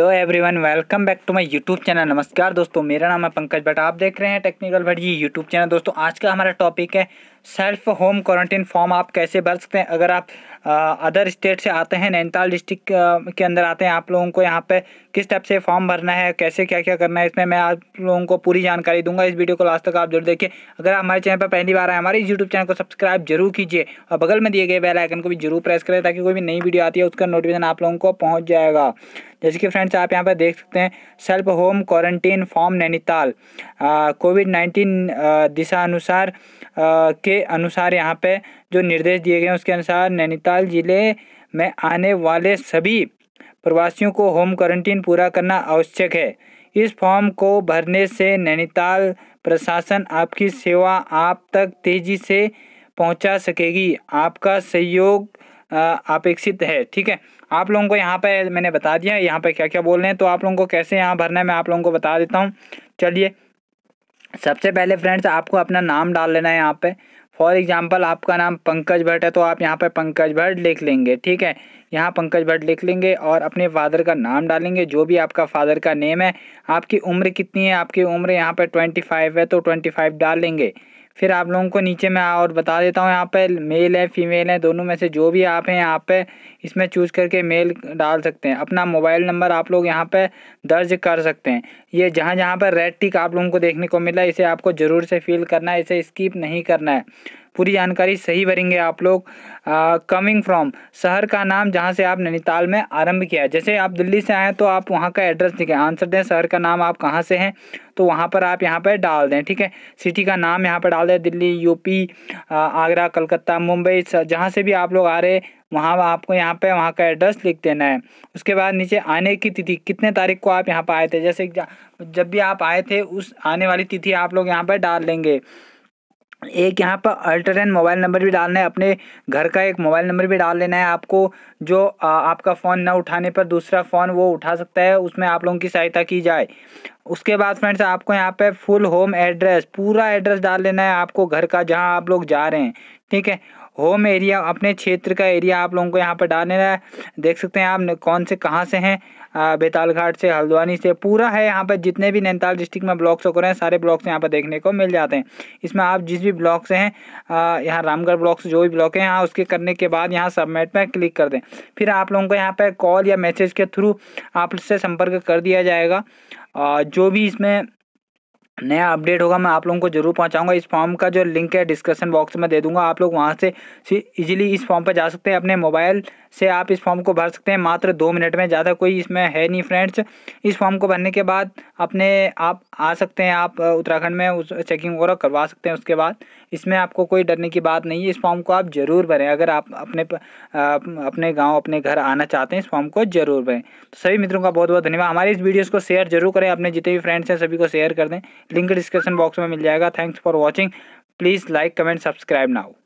every everyone welcome back to my YouTube channel नमस्कार दोस्तों मेरा नाम है पंकज भट्ट आप देख रहे हैं technical Bhatt ji YouTube channel दोस्तों आज का हमारा टॉपिक है सेल्फ होम क्वारंटीन फॉर्म आप कैसे भर सकते हैं अगर आप अदर स्टेट से आते हैं नैनीताल डिस्ट्रिक्ट के अंदर आते हैं आप लोगों को यहाँ पे किस टाइप से फॉर्म भरना है कैसे क्या क्या करना है इसमें मैं आप लोगों को पूरी जानकारी दूंगा इस वीडियो को लास्ट तक आप जरूर देखिए अगर आप हमारे चैनल पर पहली बार आए हमारे यूट्यूब चैनल को सब्सक्राइब जरूर कीजिए और बगल में दिए गए बेलाइकन को भी जरूर प्रेस करें ताकि कोई भी नई वीडियो आती है उसका नोटिफिकेशन आप लोगों को पहुँच जाएगा जैसे कि फ्रेंड्स आप यहाँ पर देख सकते हैं self home quarantine form Nainital Covid nineteen दिशा अनुसार के अनुसार यहाँ पे जो निर्देश दिए गए हैं उसके अनुसार नैनीताल जिले में आने वाले सभी प्रवासियों को होम क्वारंटीन पूरा करना आवश्यक है इस फॉर्म को भरने से नैनीताल प्रशासन आपकी सेवा आप तक तेजी से पहुंचा सकेगी आपका सहयोग अपेक्षित है ठीक है आप लोगों को यहाँ पे मैंने बता दिया यहाँ पर क्या क्या बोल रहे हैं तो आप लोगों को कैसे यहाँ भरना है मैं आप लोगों को बता देता हूँ चलिए सबसे पहले फ्रेंड्स आपको अपना नाम डाल लेना है यहाँ पे फॉर एग्जाम्पल आपका नाम पंकज भट्ट है तो आप यहाँ पर पंकज भट्ट लिख लेंगे ठीक है यहाँ पंकज भट्ट लिख लेंगे और अपने फादर का नाम डालेंगे जो भी आपका फादर का नेम है आपकी उम्र कितनी है आपकी उम्र यहाँ पर ट्वेंटी फाइव है तो ट्वेंटी फाइव डाल लेंगे फिर आप लोगों को नीचे मैं और बता देता हूँ यहाँ पे मेल है फीमेल है दोनों में से जो भी आप हैं यहाँ पे इसमें चूज करके मेल डाल सकते हैं अपना मोबाइल नंबर आप लोग यहाँ पे दर्ज कर सकते हैं ये जहाँ जहाँ पर रेड टिक आप लोगों को देखने को मिला इसे आपको ज़रूर से फील करना है इसे स्किप नहीं करना है पूरी जानकारी सही भरेंगे आप लोग कमिंग फ्रॉम शहर का नाम जहाँ से आप नैनीताल में आरंभ किया है जैसे आप दिल्ली से आएँ तो आप वहाँ का एड्रेस लिखें आंसर दें शहर का नाम आप कहाँ से हैं तो वहाँ पर आप यहाँ पर डाल दें ठीक है सिटी का नाम यहाँ पर डाल दें दिल्ली यूपी आगरा कलकत्ता मुंबई जहाँ से भी आप लोग आ रहे वहाँ आपको यहाँ पे वहाँ का एड्रेस लिख देना है उसके बाद नीचे आने की तिथि कितने तारीख को आप यहाँ पर आए थे जैसे जब भी आप आए थे उस आने वाली तिथि आप लोग यहाँ पर डाल लेंगे एक यहाँ पर अल्टरनेट मोबाइल नंबर भी डालना है अपने घर का एक मोबाइल नंबर भी डाल लेना है आपको जो आ, आपका फ़ोन ना उठाने पर दूसरा फ़ोन वो उठा सकता है उसमें आप लोगों की सहायता की जाए उसके बाद फ्रेंड्स आपको यहाँ पे फुल होम एड्रेस पूरा एड्रेस डाल लेना है आपको घर का जहाँ आप लोग जा रहे हैं ठीक है होम एरिया अपने क्षेत्र का एरिया आप लोगों को यहाँ पर डालने रहा है देख सकते हैं आप कौन से कहाँ से हैं बेताल घाट से हल्द्वानी से पूरा है यहाँ पर जितने भी नैनीताल डिस्ट्रिक्ट में ब्लॉक्स हो रहे हैं सारे ब्लॉक्स यहाँ पर देखने को मिल जाते हैं इसमें आप जिस भी ब्लॉक से हैं यहाँ रामगढ़ ब्लॉक जो भी ब्लॉक हैं यहाँ उसके करने के बाद यहाँ सबमिट पर क्लिक कर दें फिर आप लोगों को यहाँ पर कॉल या मैसेज के थ्रू आपसे संपर्क कर दिया जाएगा जो भी इसमें नया अपडेट होगा मैं आप लोगों को जरूर पहुंचाऊंगा इस फॉर्म का जो लिंक है डिस्क्रिप्शन बॉक्स में दे दूंगा आप लोग वहां से इजीली इस फॉर्म पर जा सकते हैं अपने मोबाइल से आप इस फॉर्म को भर सकते हैं मात्र दो मिनट में ज़्यादा कोई इसमें है नहीं फ्रेंड्स इस फॉर्म को भरने के बाद अपने आप आ सकते हैं आप उत्तराखंड में उस चेकिंग वगैरह करवा सकते हैं उसके बाद इसमें आपको कोई डरने की बात नहीं है इस फॉर्म को आप ज़रूर भरें अगर आप अपने अपने गाँव अपने घर आना चाहते हैं इस फॉर्म को ज़रूर भरें तो सभी मित्रों का बहुत बहुत धन्यवाद हमारे इस वीडियोज़ को शेयर जरूर करें अपने जितने भी फ्रेंड्स हैं सभी को शेयर कर दें लिंक डिस्क्रिप्शन बॉक्स में मिल जाएगा thanks for watching please like comment subscribe now